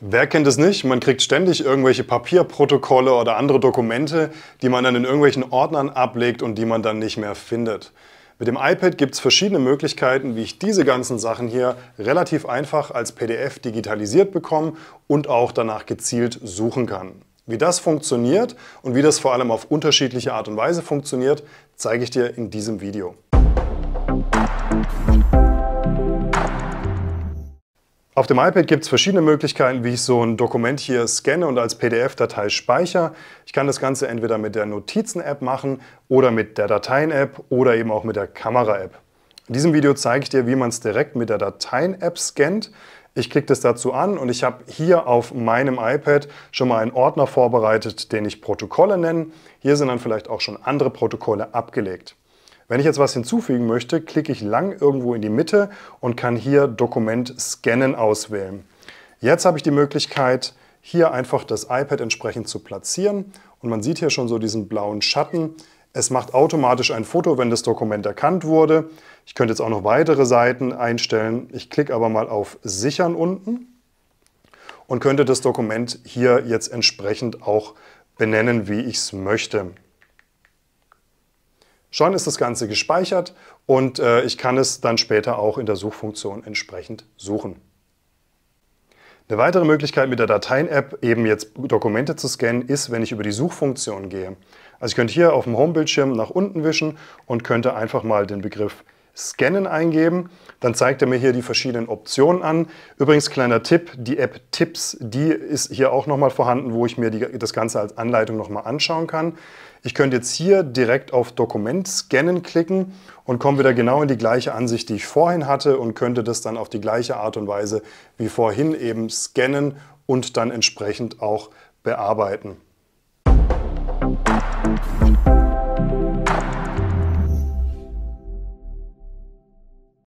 Wer kennt es nicht? Man kriegt ständig irgendwelche Papierprotokolle oder andere Dokumente, die man dann in irgendwelchen Ordnern ablegt und die man dann nicht mehr findet. Mit dem iPad gibt es verschiedene Möglichkeiten, wie ich diese ganzen Sachen hier relativ einfach als PDF digitalisiert bekomme und auch danach gezielt suchen kann. Wie das funktioniert und wie das vor allem auf unterschiedliche Art und Weise funktioniert, zeige ich dir in diesem Video. Auf dem iPad gibt es verschiedene Möglichkeiten, wie ich so ein Dokument hier scanne und als PDF-Datei speichere. Ich kann das Ganze entweder mit der Notizen-App machen oder mit der Dateien-App oder eben auch mit der Kamera-App. In diesem Video zeige ich dir, wie man es direkt mit der Dateien-App scannt. Ich klicke das dazu an und ich habe hier auf meinem iPad schon mal einen Ordner vorbereitet, den ich Protokolle nenne. Hier sind dann vielleicht auch schon andere Protokolle abgelegt. Wenn ich jetzt was hinzufügen möchte, klicke ich lang irgendwo in die Mitte und kann hier Dokument Scannen auswählen. Jetzt habe ich die Möglichkeit, hier einfach das iPad entsprechend zu platzieren und man sieht hier schon so diesen blauen Schatten. Es macht automatisch ein Foto, wenn das Dokument erkannt wurde. Ich könnte jetzt auch noch weitere Seiten einstellen. Ich klicke aber mal auf Sichern unten und könnte das Dokument hier jetzt entsprechend auch benennen, wie ich es möchte. Schon ist das Ganze gespeichert und äh, ich kann es dann später auch in der Suchfunktion entsprechend suchen. Eine weitere Möglichkeit mit der Dateien-App eben jetzt Dokumente zu scannen ist, wenn ich über die Suchfunktion gehe. Also ich könnte hier auf dem Home-Bildschirm nach unten wischen und könnte einfach mal den Begriff Scannen eingeben. Dann zeigt er mir hier die verschiedenen Optionen an. Übrigens, kleiner Tipp, die App Tipps, die ist hier auch nochmal vorhanden, wo ich mir die, das Ganze als Anleitung nochmal anschauen kann. Ich könnte jetzt hier direkt auf Dokument scannen klicken und komme wieder genau in die gleiche Ansicht, die ich vorhin hatte und könnte das dann auf die gleiche Art und Weise wie vorhin eben scannen und dann entsprechend auch bearbeiten.